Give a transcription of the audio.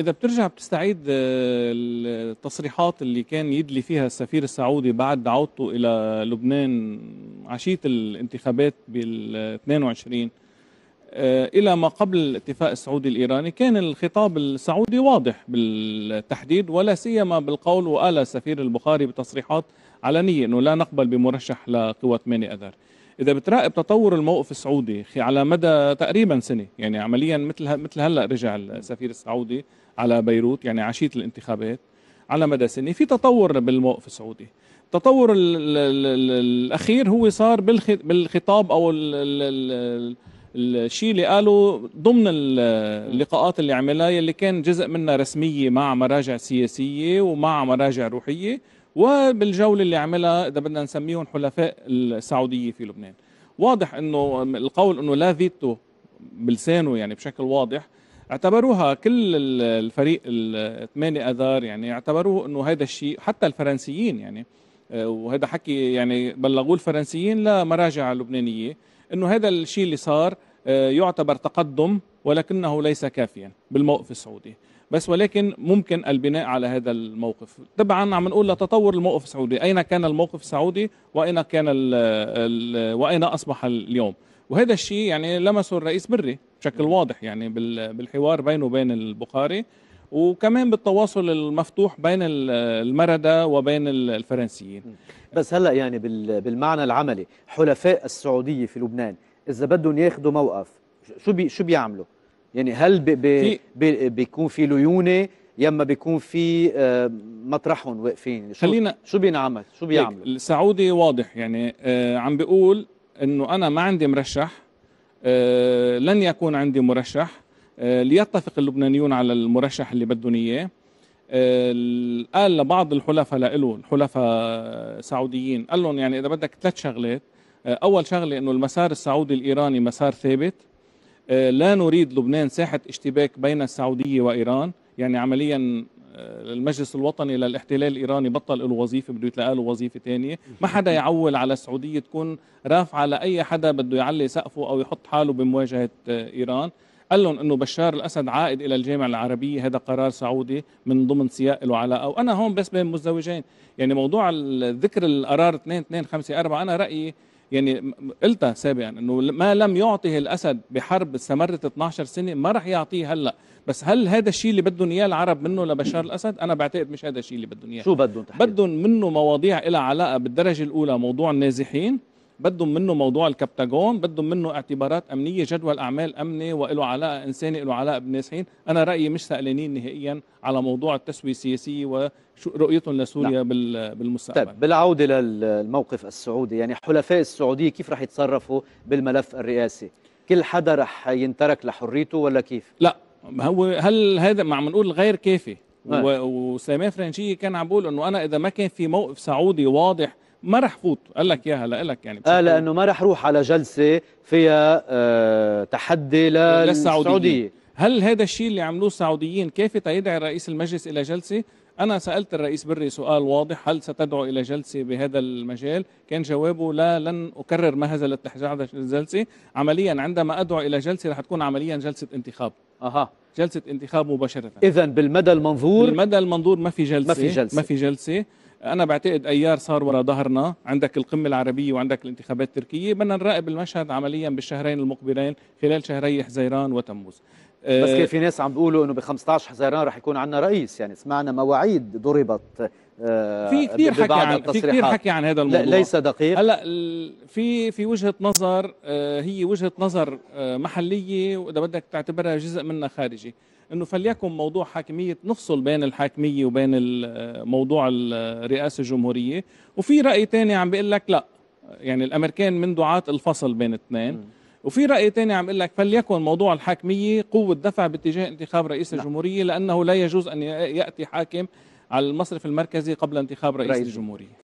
إذا بترجع بتستعيد آه، التصريحات اللي كان يدلي فيها السفير السعودي بعد عودته إلى لبنان عشية الانتخابات بال 22 آه، إلى ما قبل الاتفاق السعودي الإيراني كان الخطاب السعودي واضح بالتحديد ولا سيما بالقول وقال السفير البخاري بتصريحات علنية أنه لا نقبل بمرشح لقوة 8 أذار اذا بتراقب تطور الموقف السعودي على مدى تقريبا سنه يعني عمليا مثل مثل هلا رجع السفير السعودي على بيروت يعني عشيه الانتخابات على مدى سنه في تطور بالموقف السعودي التطور الاخير هو صار بالخطاب او الشيء اللي قاله ضمن اللقاءات اللي عملها اللي كان جزء منها رسميه مع مراجع سياسيه ومع مراجع روحيه وبالجوله اللي عملها اذا بدنا نسميهم حلفاء السعوديه في لبنان واضح انه القول انه لا فيتو بلسانه يعني بشكل واضح اعتبروها كل الفريق الثمانية اذار يعني اعتبروه انه هذا الشيء حتى الفرنسيين يعني آه، وهذا حكي يعني بلغوه الفرنسيين لمراجع لبنانيه انه هذا الشيء اللي صار آه، يعتبر تقدم ولكنه ليس كافيا بالموقف السعودي بس ولكن ممكن البناء على هذا الموقف طبعا عم نقول لتطور الموقف السعودي أين كان الموقف السعودي وأين كان الـ الـ وأين أصبح اليوم وهذا الشيء يعني لمسه الرئيس بري بشكل واضح يعني بالحوار بينه وبين البخاري وكمان بالتواصل المفتوح بين المردة وبين الفرنسيين بس هلا يعني بالمعنى العملي حلفاء السعودية في لبنان إذا بدهم ياخذوا موقف شو بي شو بيعملوا؟ يعني هل بي بي بي بيكون في ليونه يما بيكون في آه، مطرحهم واقفين شو خلينا شو بينعمل شو بيعملوا السعودي واضح يعني آه، عم بيقول انه انا ما عندي مرشح آه، لن يكون عندي مرشح ليتفق اللبنانيون على المرشح اللي بدهم اياه قال لبعض الحلفاء له الحلفاء سعوديين قال لهم يعني اذا بدك ثلاث شغلات اول شغله انه المسار السعودي الايراني مسار ثابت آه، لا نريد لبنان ساحة اشتباك بين السعودية وإيران يعني عمليا آه، المجلس الوطني للاحتلال الايراني بطل له وظيفه بده يتلقى له وظيفه ثانيه ما حدا يعول على السعوديه تكون رافعه لاي حدا بده يعلي سقفه او يحط حاله بمواجهه آه، ايران قال لهم انه بشار الاسد عائد الى الجامعه العربيه هذا قرار سعودي من ضمن سياق له علاقه وانا هون بس بين مزدوجين يعني موضوع ذكر القرار 2254 انا رايي يعني قلتها سابقا انه ما لم يعطه الاسد بحرب استمرت 12 سنه ما راح يعطيه هلا بس هل هذا الشيء اللي بدهم اياه العرب منه لبشار الاسد انا بعتقد مش هذا الشيء اللي بدهم اياه شو بدهم بدهم منه مواضيع لها علاقه بالدرجه الاولى موضوع النازحين بدهم منه موضوع الكبتاجون بدهم منه اعتبارات امنيه جدول اعمال امني وله علاقه انساني له علاقه بالنازحين انا رايي مش سالانين نهائيا على موضوع التسويه السياسيه ورؤيتهم لسوريا نعم. لا. بالمستقبل طيب بالعوده للموقف السعودي يعني حلفاء السعوديه كيف رح يتصرفوا بالملف الرئاسي كل حدا رح ينترك لحريته ولا كيف لا هو هل هذا ما عم نقول غير كافي آه. وسامي فرنجيه كان عم بيقول انه انا اذا ما كان في موقف سعودي واضح ما راح فوت قال لك اياها لك يعني اه لانه ما راح روح على جلسه فيها آه تحدي للسعوديه هل هذا الشيء اللي عملوه السعوديين كافي يدعي رئيس المجلس الى جلسه أنا سألت الرئيس بري سؤال واضح هل ستدعو إلى جلسة بهذا المجال كان جوابه لا لن أكرر ما هزلت لحجة الجلسة عمليا عندما أدعو إلى جلسة رح تكون عمليا جلسة انتخاب أها جلسه انتخاب مباشره اذا بالمدى المنظور بالمدى المنظور ما في جلسه ما في جلسه ما في جلسه انا بعتقد ايار صار ورا ظهرنا عندك القمه العربيه وعندك الانتخابات التركيه بدنا نراقب المشهد عمليا بالشهرين المقبلين خلال شهري حزيران وتموز بس آه، كان في ناس عم بيقولوا انه ب 15 حزيران رح يكون عندنا رئيس يعني سمعنا مواعيد ضربت آه، في كثير حكي عن في كثير حكي عن هذا الموضوع ليس دقيق هلا في في وجهه نظر آه، هي وجهه نظر محليه واذا بدك تعتبرها جزء منها خارجي انه فليكن موضوع حاكميه نفصل بين الحاكميه وبين موضوع الرئاسه الجمهوريه وفي راي ثاني عم بيقول لك لا يعني الامريكان من دعاه الفصل بين الاثنين وفي رأي ثاني عم يقول لك فليكن موضوع الحاكمية قوة دفع باتجاه انتخاب رئيس لا. نعم. الجمهورية لأنه لا يجوز أن يأتي حاكم على المصرف المركزي قبل انتخاب رئيس, رئيس الجمهورية